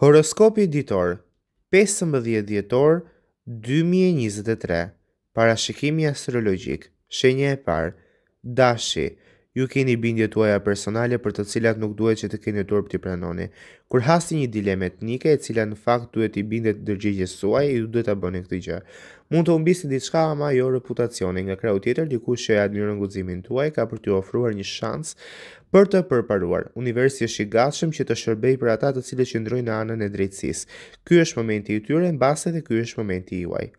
Horoskopi ditor 15 dhjetor 2023 Parashikimi astrologjik Shenja e parë Dashi ju keni bindje tuaja personale për të cilat nuk duhet që të keni turp t'i pranoni. Kur hasi një dileme etnike e cila në fakt duhet i bindet dërgjegjes suaj, ju duhet ta bëni këtë gjë. Mund të humbisni diçka ama jo reputacionin. Nga krau tjetër, dikush që admiron guximin tuaj ka për të ofruar një shans për të përparuar. Universi është i gatshëm që të shërbejë për ata të cilët qëndrojnë në anën e drejtësisë. Ky është momenti i tyre, mbase dhe ky është momenti juaj.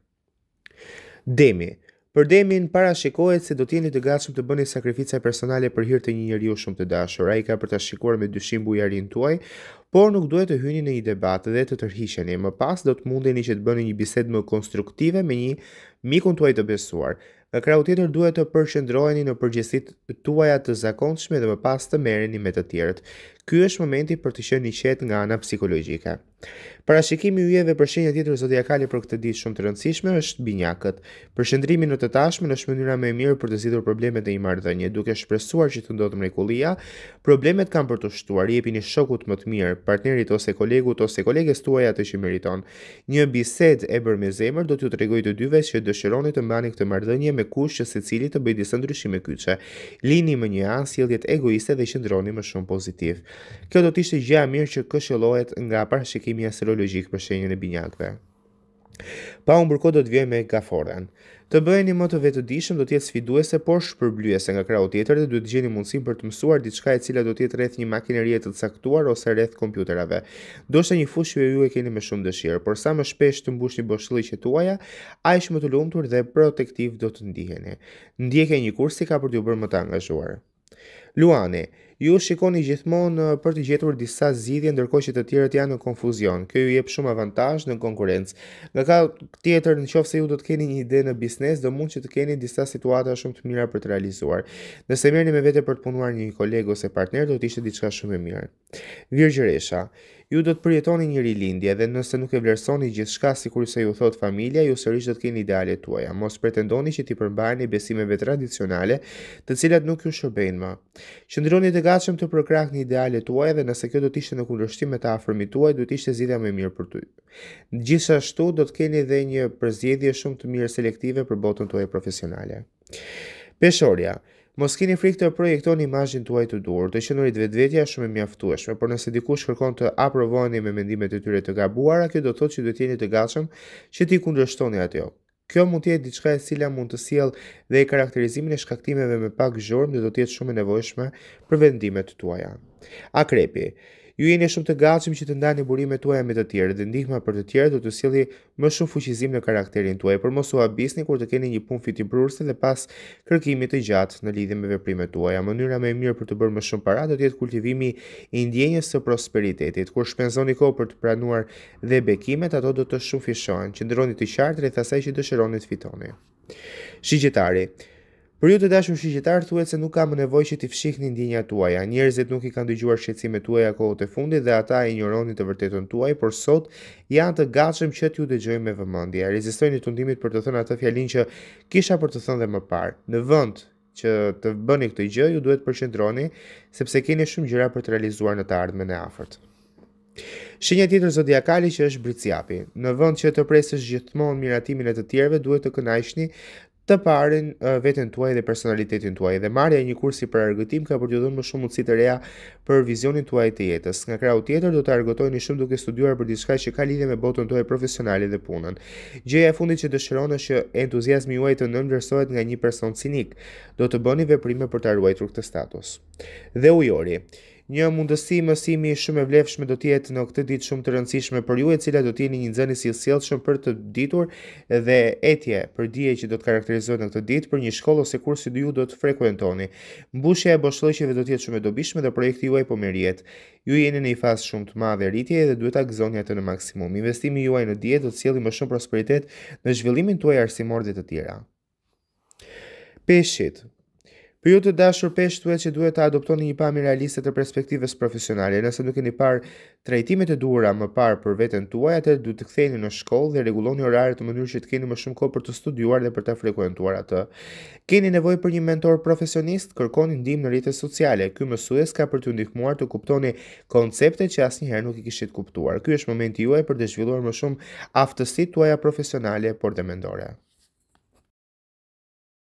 Demi, Për Demin parashikohet se do të jeni të gatshëm të bëni sakrifica personale për hir të një njeriu shumë të dashur. Ai ka për ta shikuar me dyshim bujarin tuaj, por nuk duhet të hyni në një debat dhe të tërhiqeni. Më pas do të mundeni që të bëni një bisedë më konstruktive me një mikun tuaj të besuar. Nga krau tjetër duhet të përqendroheni në përgjegjësitë tuaja të zakonshme dhe më pas të merreni me të tjerët. Ky është momenti për të qenë i qetë nga ana psikologjike. Parashikimi i yjeve për shenja tjetër zodiakale për këtë ditë shumë të rëndësishme është binjakët. Përqendrimi në të tashmen është mënyra më e mirë për të zgjidhur problemet e një marrëdhënie, duke shpresuar që të ndodhë mrekullia. Problemet kanë për të shtuar jepini shokut më të mirë, partnerit ose kolegut ose koleges tuaj atë që meriton. Një bisedë e bërë me zemër do t'ju tregojë të dyve se dëshironi të mbani këtë marrëdhënie me kush që se cili të bëjt disë ndryshime kyqe, lini më një ansë, jeljet egoiste dhe qëndroni më shumë pozitiv. Kjo do t'ishtë gjë mirë që këshëlojt nga parashikimi astrologjik për shenjën e binyakve. Pa unë burko do t'vjoj me gaforënë të bëheni më të vetëdijshëm do të jetë sfiduese por shpërblyese nga krau tjetër dhe duhet të gjeni mundësinë për të mësuar diçka e cila do të jetë rreth një makinerie të caktuar ose rreth kompjuterave. Do të një fushë që ju e keni me shumë dëshirë, por sa më shpesh të mbushni boshllëqet tuaja, aq më të lumtur dhe protektiv do të ndiheni. Ndjekja një kursi ka për t'ju bërë më të angazhuar. Luani, Ju shikoni gjithmonë për të gjetur disa zgjidhje ndërkohë që të tjerët janë në konfuzion. Kjo ju jep shumë avantazh në konkurrencë. Nga ka tjetër, nëse ju do të keni një ide në biznes, do mund që të keni disa situata shumë të mira për të realizuar. Nëse merrni me vete për të punuar një koleg ose partner, do të ishte diçka shumë e mirë. Virgjëresha Ju do të përjetoni një rilindje dhe nëse nuk e vlerësoni gjithçka sikur se ju thot familja, ju sërish do të keni idealet tuaja. Mos pretendoni që ti përmbajeni besimeve tradicionale, të cilat nuk ju shërbejnë më. Qëndroni te gatshëm të përkrahni një ideale tuaj dhe nëse kjo do të ishte në kundërshtim me të afërmit tuaj, do të ishte zgjidhja më e mirë për ty. Gjithashtu do të keni edhe një përzgjedhje shumë të mirë selektive për botën tuaj profesionale. Peshorja Mos keni frikë të projektoni imazhin tuaj të durë, të qenurit vetvetja është shumë e mjaftueshme, por nëse dikush kërkon të aprovojeni me mendimet e tyre të gabuara, kjo do të thotë që duhet jeni të gatshëm që ti kundërshtoni atë. Jo. Kjo mund të jetë diçka e cila mund të sjellë dhe karakterizimin e shkaktimeve me pak zhurmë dhe do të jetë shumë e nevojshme për vendimet tuaja. Akrepi. Ju jeni shumë të gatshëm që të ndani burimet tuaja me të tjerë dhe ndihma për të tjerë do të sjellë më shumë fuqizim në karakterin tuaj. Por mos u habisni kur të keni një punë fitimprurse dhe pas kërkimit të gjatë në lidhje me veprimet tuaja. Mënyra më e mirë për të bërë më shumë para do të jetë kultivimi i ndjenjes së prosperitetit. Kur shpenzoni kohë për të pranuar dhe bekimet, ato do të shumë fishohen. Qëndroni të qartë rreth asaj që dëshironi të fitoni. Shigjetari, Për ju të dashur shiqetar, thuhet se nuk kam nevojë që ti fshihni ndjenjat tuaja. Njerëzit nuk i kanë dëgjuar shqetësimet tuaja kohët e fundit dhe ata e injoronin të vërtetën tuaj, por sot janë të gatshëm që t'ju dëgjojnë me vëmendje. Rezistojnë tundimit për të thënë atë fjalinë që kisha për të thënë dhe më parë. Në vend që të bëni këtë gjë, ju duhet të përqendroni sepse keni shumë gjëra për të realizuar në të ardhmen e afërt. Shenja tjetër zodiakale që është Briciapi. Në vend që të presësh gjithmonë miratimin e të tjerëve, duhet të kënaqësh të parin veten tuaj dhe personalitetin tuaj dhe marrja e një kursi për argëtim ka për të dhënë më shumë mundësi të reja për vizionin tuaj të jetës. Nga krau tjetër do të argëtoheni shumë duke studiuar për diçka që ka lidhje me botën tuaj profesionale dhe punën. Gjëja e fundit që dëshiron është që entuziazmi juaj të nënvlerësohet nga një person cinik. Do të bëni veprime për ta ruajtur këtë status. Dhe ujori. Një mundësi mësimi shumë e vlefshme do të jetë në këtë ditë shumë të rëndësishme për ju, e cila do të jeni një nxënës i sjellshëm për të ditur dhe etje për dije që do të karakterizohet në këtë ditë për një shkollë ose kurs që ju do të frekuentoni. Mbushja e boshllëqeve do të jetë shumë e dobishme dhe projekti juaj po merrjet. Ju jeni në një fazë shumë të madhe rritjeje dhe duhet ta gëzoni atë në maksimum. Investimi juaj në dije do të sjellë më shumë prosperitet në zhvillimin tuaj arsimor dhe të tjerë. Peshit, Për ju të dashur peshë të që duhet të adoptoni një pami realiste të perspektives profesionale, nëse nuk e një parë trajtimet e dura më parë për vetën tuaj, atë du të ktheni në shkollë dhe reguloni orare të mënyrë që të keni më shumë kohë për të studuar dhe për të frekuentuar atë. Keni nevoj për një mentor profesionist, kërkoni ndim në rritës sociale. Ky mësues ka për të ndihmuar të kuptoni koncepte që asnjëherë nuk i kishit kuptuar. Ky është momenti juaj për të zhvilluar më shumë aftësitë tuaja profesionale, por dhe mendore.